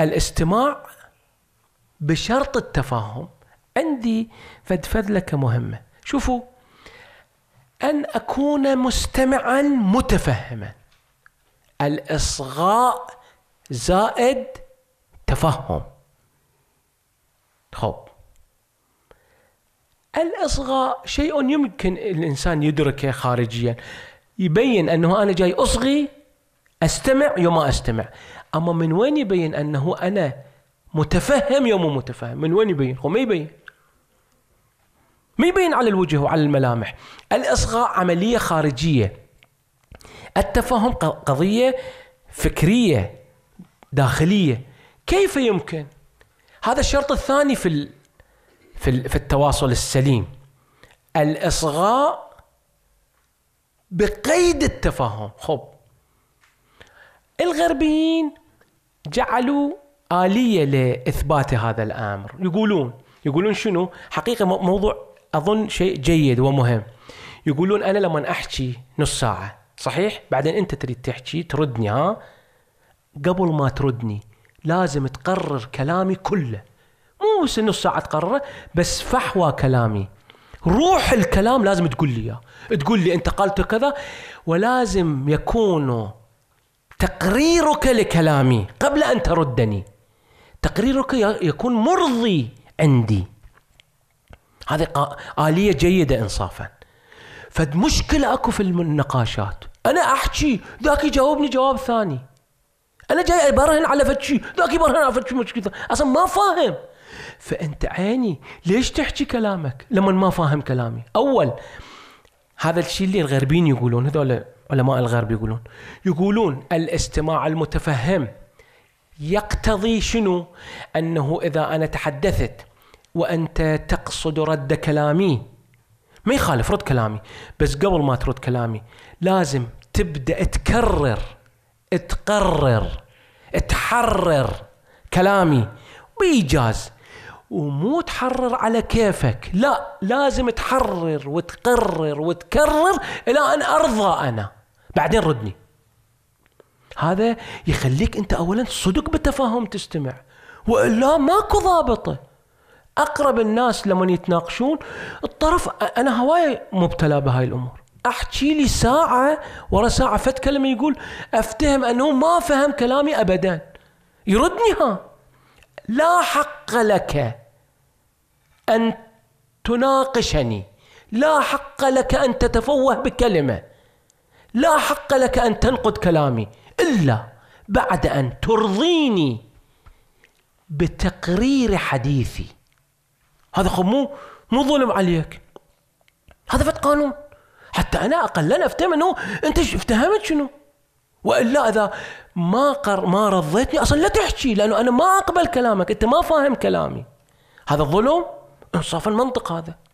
الاستماع بشرط التفاهم عندي فذلك مهمة شوفوا أن أكون مستمعا متفهما الإصغاء زائد تفهم خب الإصغاء شيء يمكن الإنسان يدركه خارجيا يبين أنه أنا جاي أصغي أستمع يوم ما أستمع اما من وين يبين انه انا متفهم يوم متفهم من وين يبين هو ما يبين ما يبين على الوجه وعلى الملامح الاصغاء عمليه خارجيه التفهم قضيه فكريه داخليه كيف يمكن هذا الشرط الثاني في في في التواصل السليم الاصغاء بقيد التفاهم خب الغربيين جعلوا آلية لإثبات هذا الأمر يقولون يقولون شنو حقيقة موضوع أظن شيء جيد ومهم يقولون أنا لما أحكي نص ساعة صحيح بعدين أنت تريد تحكي تردني ها قبل ما تردني لازم تقرر كلامي كله مو بس نص ساعة تقرره بس فحوى كلامي روح الكلام لازم تقول لي اياه تقول لي انت قلت كذا ولازم يكونوا تقريرك لكلامي قبل ان تردني تقريرك يكون مرضي عندي هذه آلية جيدة إنصافا فد مشكلة أكو في النقاشات أنا أحكي ذاك يجاوبني جواب ثاني أنا جاي أبرهن على فتشي ذاك يبرهن على فتشي مشكلة أصلا ما فاهم فأنت عيني ليش تحكي كلامك لما ما فاهم كلامي أول هذا الشيء اللي الغربيين يقولون هذول علماء الغرب يقولون يقولون الاستماع المتفهم يقتضي شنو أنه إذا أنا تحدثت وأنت تقصد رد كلامي ما يخالف رد كلامي بس قبل ما ترد كلامي لازم تبدأ تكرر تقرر تحرر كلامي بإيجاز ومو تحرر على كيفك لا لازم تحرر وتقرر وتكرر إلى أن أرضى أنا بعدين ردني هذا يخليك انت اولا صدق بالتفاهم تستمع والا ماكو ضابطه اقرب الناس لما يتناقشون الطرف انا هواي مبتلى بهاي الامور احكي لي ساعه ورا ساعه فت كلمه يقول افتهم انه ما فهم كلامي ابدا يردني ها لا حق لك ان تناقشني لا حق لك ان تتفوه بكلمه لا حق لك أن تنقد كلامي إلا بعد أن ترضيني بتقرير حديثي هذا مو مو ظلم عليك هذا فت قانون حتى أنا أقلنا أفتهم أنه أنت افتهمت شنو والا اذا ما قر ما رضيتني اصلا لا تحكي لانه انا ما اقبل كلامك انت ما فاهم كلامي هذا ظلم انصاف المنطق هذا